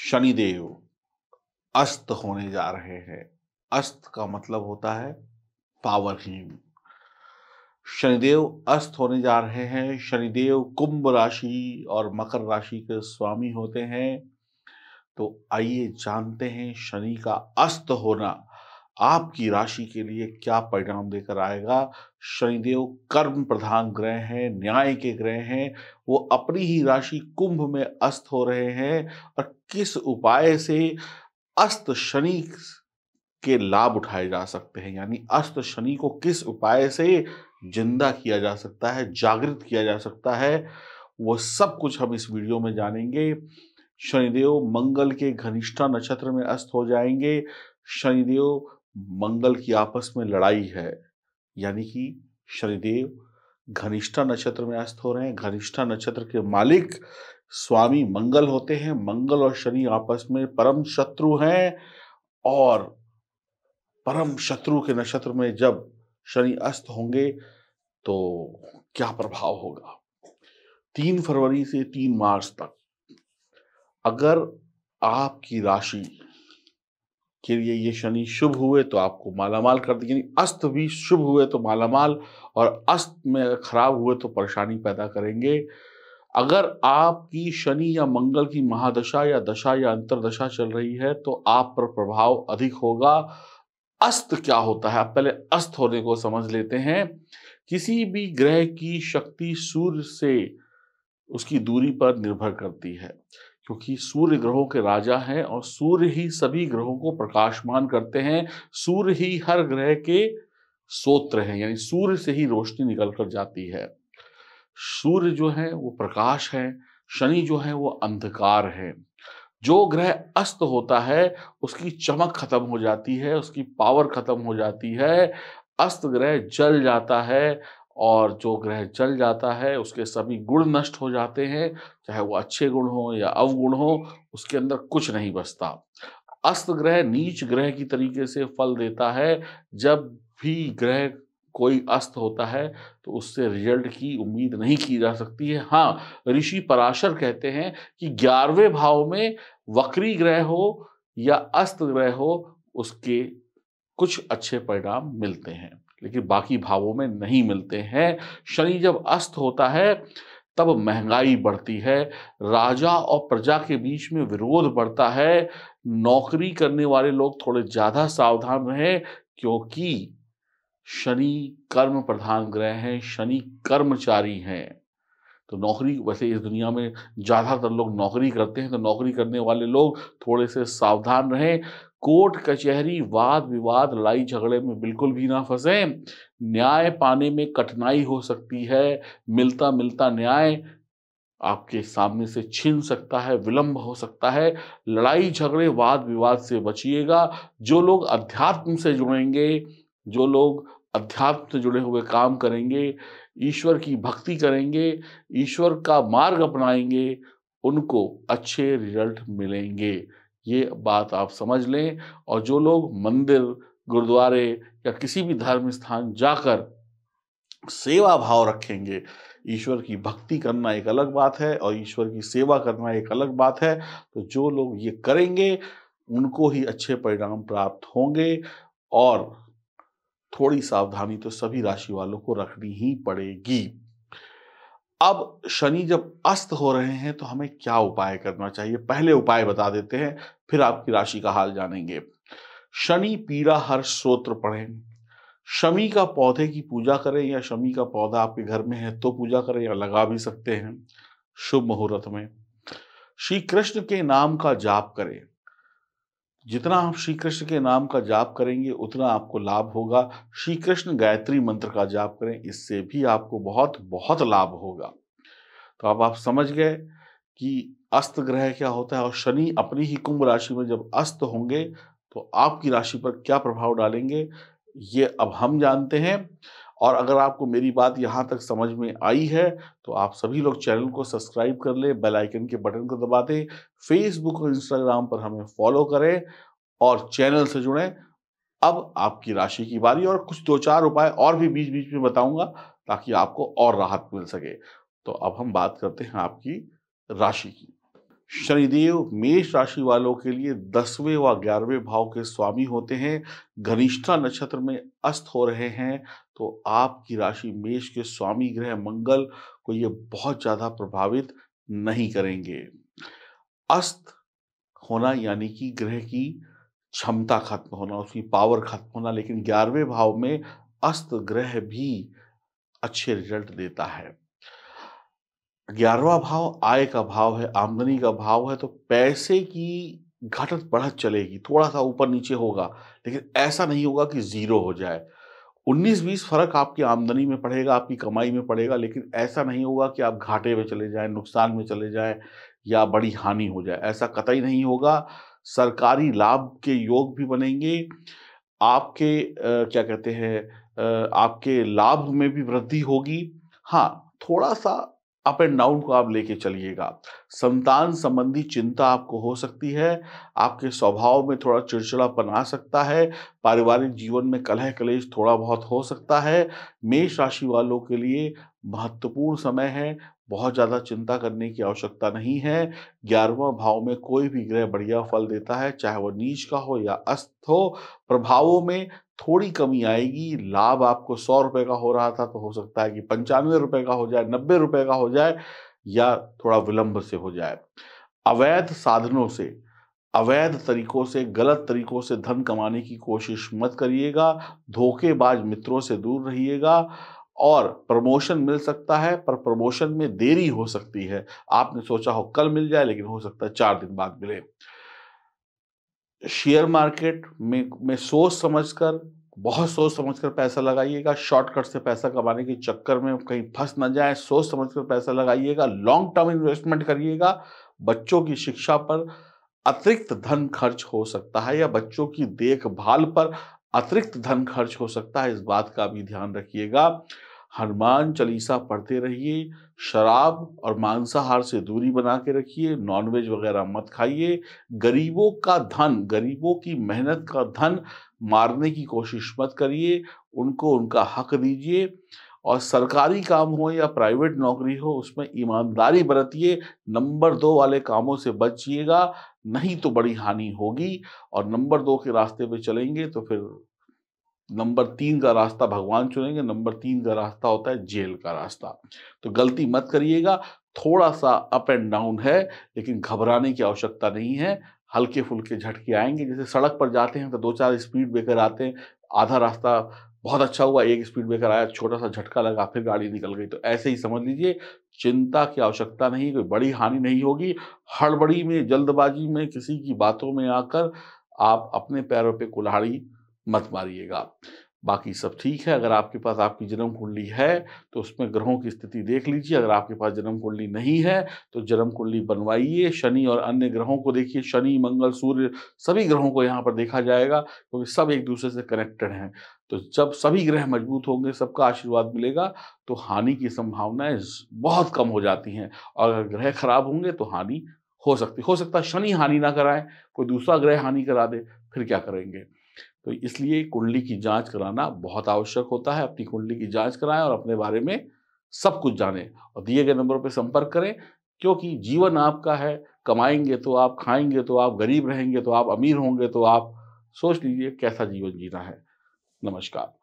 शनिदेव अस्त होने जा रहे हैं अस्त का मतलब होता है पावरहीन शनिदेव अस्त होने जा रहे हैं शनिदेव कुंभ राशि और मकर राशि के स्वामी होते हैं तो आइए जानते हैं शनि का अस्त होना आपकी राशि के लिए क्या परिणाम देकर आएगा शनिदेव कर्म प्रधान ग्रह हैं न्याय के ग्रह हैं वो अपनी ही राशि कुंभ में अस्त हो रहे हैं और किस उपाय से अस्त शनि के लाभ उठाए जा सकते हैं यानी अस्त शनि को किस उपाय से जिंदा किया जा सकता है जागृत किया जा सकता है वो सब कुछ हम इस वीडियो में जानेंगे शनिदेव मंगल के घनिष्ठा नक्षत्र में अस्त हो जाएंगे शनिदेव मंगल की आपस में लड़ाई है यानी कि शनिदेव घनिष्ठा नक्षत्र में अस्त हो रहे हैं घनिष्ठा नक्षत्र के मालिक स्वामी मंगल होते हैं मंगल और शनि आपस में परम शत्रु हैं और परम शत्रु के नक्षत्र में जब शनि अस्त होंगे तो क्या प्रभाव होगा तीन फरवरी से तीन मार्च तक अगर आपकी राशि के लिए ये शनि शुभ हुए तो आपको मालामाल कर देंगे यानी अस्त भी शुभ हुए तो मालामाल और अस्त में अगर खराब हुए तो परेशानी पैदा करेंगे अगर आपकी शनि या मंगल की महादशा या दशा या अंतरदशा चल रही है तो आप पर प्रभाव अधिक होगा अस्त क्या होता है आप पहले अस्त होने को समझ लेते हैं किसी भी ग्रह की शक्ति सूर्य से उसकी दूरी पर निर्भर करती है क्योंकि सूर्य ग्रहों के राजा हैं और सूर्य ही सभी ग्रहों को प्रकाशमान करते हैं सूर्य ही हर ग्रह के सोत्र हैं यानी सूर्य से ही रोशनी निकल कर जाती है सूर्य जो है वो प्रकाश है शनि जो है वो अंधकार है जो ग्रह अस्त होता है उसकी चमक खत्म हो जाती है उसकी पावर खत्म हो जाती है अस्त ग्रह जल जाता है और जो ग्रह चल जाता है उसके सभी गुण नष्ट हो जाते हैं चाहे वो अच्छे गुण हो या अवगुण हो उसके अंदर कुछ नहीं बचता अस्त ग्रह नीच ग्रह की तरीके से फल देता है जब भी ग्रह कोई अस्त होता है तो उससे रिजल्ट की उम्मीद नहीं की जा सकती है हाँ ऋषि पराशर कहते हैं कि ग्यारहवें भाव में वक्री ग्रह हो या अस्त ग्रह हो उसके कुछ अच्छे परिणाम मिलते हैं लेकिन बाकी भावों में नहीं मिलते हैं शनि जब अस्त होता है तब महंगाई बढ़ती है राजा और प्रजा के बीच में विरोध बढ़ता है नौकरी करने वाले लोग थोड़े ज़्यादा सावधान रहें क्योंकि शनि कर्म प्रधान ग्रह हैं शनि कर्मचारी हैं तो नौकरी वैसे इस दुनिया में ज़्यादातर लोग नौकरी करते हैं तो नौकरी करने वाले लोग थोड़े से सावधान रहें कोर्ट कचहरी वाद विवाद लड़ाई झगड़े में बिल्कुल भी ना फंसें न्याय पाने में कठिनाई हो सकती है मिलता मिलता न्याय आपके सामने से छीन सकता है विलंब हो सकता है लड़ाई झगड़े वाद विवाद से बचिएगा जो लोग अध्यात्म से जुड़ेंगे जो लोग अध्यात्म से जुड़े हुए काम करेंगे ईश्वर की भक्ति करेंगे ईश्वर का मार्ग अपनाएंगे उनको अच्छे रिजल्ट मिलेंगे ये बात आप समझ लें और जो लोग मंदिर गुरुद्वारे या किसी भी धर्म स्थान जाकर सेवा भाव रखेंगे ईश्वर की भक्ति करना एक अलग बात है और ईश्वर की सेवा करना एक अलग बात है तो जो लोग ये करेंगे उनको ही अच्छे परिणाम प्राप्त होंगे और थोड़ी सावधानी तो सभी राशि वालों को रखनी ही पड़ेगी अब शनि जब अस्त हो रहे हैं तो हमें क्या उपाय करना चाहिए पहले उपाय बता देते हैं फिर आपकी राशि का हाल जानेंगे शनि पीड़ा हर स्रोत्र पढ़ें शमी का पौधे की पूजा करें या शमी का पौधा आपके घर में है तो पूजा करें या लगा भी सकते हैं शुभ मुहूर्त में श्री कृष्ण के नाम का जाप करें जितना आप श्री कृष्ण के नाम का जाप करेंगे उतना आपको लाभ होगा श्री कृष्ण गायत्री मंत्र का जाप करें इससे भी आपको बहुत बहुत लाभ होगा तो अब आप समझ गए कि अस्त ग्रह क्या होता है और शनि अपनी ही कुंभ राशि में जब अस्त होंगे तो आपकी राशि पर क्या प्रभाव डालेंगे ये अब हम जानते हैं और अगर आपको मेरी बात यहाँ तक समझ में आई है तो आप सभी लोग चैनल को सब्सक्राइब कर लें बेल आइकन के बटन को दबा दें फेसबुक और इंस्टाग्राम पर हमें फॉलो करें और चैनल से जुड़ें अब आपकी राशि की बारी और कुछ दो चार उपाय और भी बीच बीच में बताऊंगा ताकि आपको और राहत मिल सके तो अब हम बात करते हैं आपकी राशि की शनिदेव मेष राशि वालों के लिए दसवें व ग्यारहवें भाव के स्वामी होते हैं घनिष्ठा नक्षत्र में अस्त हो रहे हैं तो आपकी राशि मेष के स्वामी ग्रह मंगल को ये बहुत ज़्यादा प्रभावित नहीं करेंगे अस्त होना यानी कि ग्रह की क्षमता खत्म होना उसकी पावर खत्म होना लेकिन ग्यारहवें भाव में अस्त ग्रह भी अच्छे रिजल्ट देता है ग्यारहवा भाव आय का भाव है आमदनी का भाव है तो पैसे की घटत बढ़त चलेगी थोड़ा सा ऊपर नीचे होगा लेकिन ऐसा नहीं होगा कि ज़ीरो हो जाए 19-20 फर्क आपकी आमदनी में पड़ेगा आपकी कमाई में पड़ेगा लेकिन ऐसा नहीं होगा कि आप घाटे में चले जाएं नुकसान में चले जाएं या बड़ी हानि हो जाए ऐसा कतई नहीं होगा सरकारी लाभ के योग भी बनेंगे आपके आ, क्या कहते हैं आपके लाभ में भी वृद्धि होगी हाँ थोड़ा सा अप एंड डाउन को आप लेके चलिएगा संतान संबंधी चिंता आपको हो सकती है आपके स्वभाव में थोड़ा चिड़चिड़ापन आ सकता है पारिवारिक जीवन में कलह कलेश थोड़ा बहुत हो सकता है मेष राशि वालों के लिए महत्वपूर्ण समय है बहुत ज़्यादा चिंता करने की आवश्यकता नहीं है ग्यारहवा भाव में कोई भी ग्रह बढ़िया फल देता है चाहे वह नीच का हो या अस्त हो प्रभावों में थोड़ी कमी आएगी लाभ आपको सौ रुपए का हो रहा था तो हो सकता है कि पंचानवे रुपए का हो जाए नब्बे रुपए का हो जाए या थोड़ा विलंब से हो जाए अवैध साधनों से अवैध तरीकों से गलत तरीकों से धन कमाने की कोशिश मत करिएगा धोखेबाज मित्रों से दूर रहिएगा और प्रमोशन मिल सकता है पर प्रमोशन में देरी हो सकती है आपने सोचा हो कल मिल जाए लेकिन हो सकता है चार दिन बाद मिले शेयर मार्केट में में सोच समझकर बहुत सोच समझकर पैसा लगाइएगा शॉर्टकट से पैसा कमाने के चक्कर में कहीं फंस ना जाए सोच समझकर पैसा लगाइएगा लॉन्ग टर्म इन्वेस्टमेंट करिएगा बच्चों की शिक्षा पर अतिरिक्त धन खर्च हो सकता है या बच्चों की देखभाल पर अतिरिक्त धन खर्च हो सकता है इस बात का भी ध्यान रखिएगा हनुमान चालीसा पढ़ते रहिए शराब और मांसाहार से दूरी बना के रखिए नॉनवेज वगैरह मत खाइए गरीबों का धन गरीबों की मेहनत का धन मारने की कोशिश मत करिए उनको उनका हक दीजिए और सरकारी काम हो या प्राइवेट नौकरी हो उसमें ईमानदारी बरतिए नंबर दो वाले कामों से बचिएगा नहीं तो बड़ी हानि होगी और नंबर दो के रास्ते पे चलेंगे तो फिर नंबर तीन का रास्ता भगवान चुनेंगे नंबर तीन का रास्ता होता है जेल का रास्ता तो गलती मत करिएगा थोड़ा सा अप एंड डाउन है लेकिन घबराने की आवश्यकता नहीं है हल्के फुल्के झटके आएंगे जैसे सड़क पर जाते हैं तो दो चार स्पीड ब्रेकर आते हैं आधा रास्ता बहुत अच्छा हुआ एक स्पीड ब्रेकर आया छोटा सा झटका लगा फिर गाड़ी निकल गई तो ऐसे ही समझ लीजिए चिंता की आवश्यकता नहीं कोई बड़ी हानि नहीं होगी हड़बड़ी में जल्दबाजी में किसी की बातों में आकर आप अपने पैरों पर कुल्हाड़ी मत मारिएगा बाकी सब ठीक है अगर आपके पास आपकी जन्म कुंडली है तो उसमें ग्रहों की स्थिति देख लीजिए अगर आपके पास जन्म कुंडली नहीं है तो जन्म कुंडली बनवाइए शनि और अन्य ग्रहों को देखिए शनि मंगल सूर्य सभी ग्रहों को यहाँ पर देखा जाएगा क्योंकि तो सब एक दूसरे से कनेक्टेड हैं तो जब सभी ग्रह मजबूत होंगे सबका आशीर्वाद मिलेगा तो हानि की संभावनाएं बहुत कम हो जाती हैं और अगर ग्रह खराब होंगे तो हानि हो सकती हो सकता है शनि हानि ना कराएं कोई दूसरा ग्रह हानि करा दे फिर क्या करेंगे तो इसलिए कुंडली की जांच कराना बहुत आवश्यक होता है अपनी कुंडली की जांच कराएं और अपने बारे में सब कुछ जानें और दिए गए नंबरों पर संपर्क करें क्योंकि जीवन आपका है कमाएंगे तो आप खाएंगे तो आप गरीब रहेंगे तो आप अमीर होंगे तो आप सोच लीजिए कैसा जीवन जीना है नमस्कार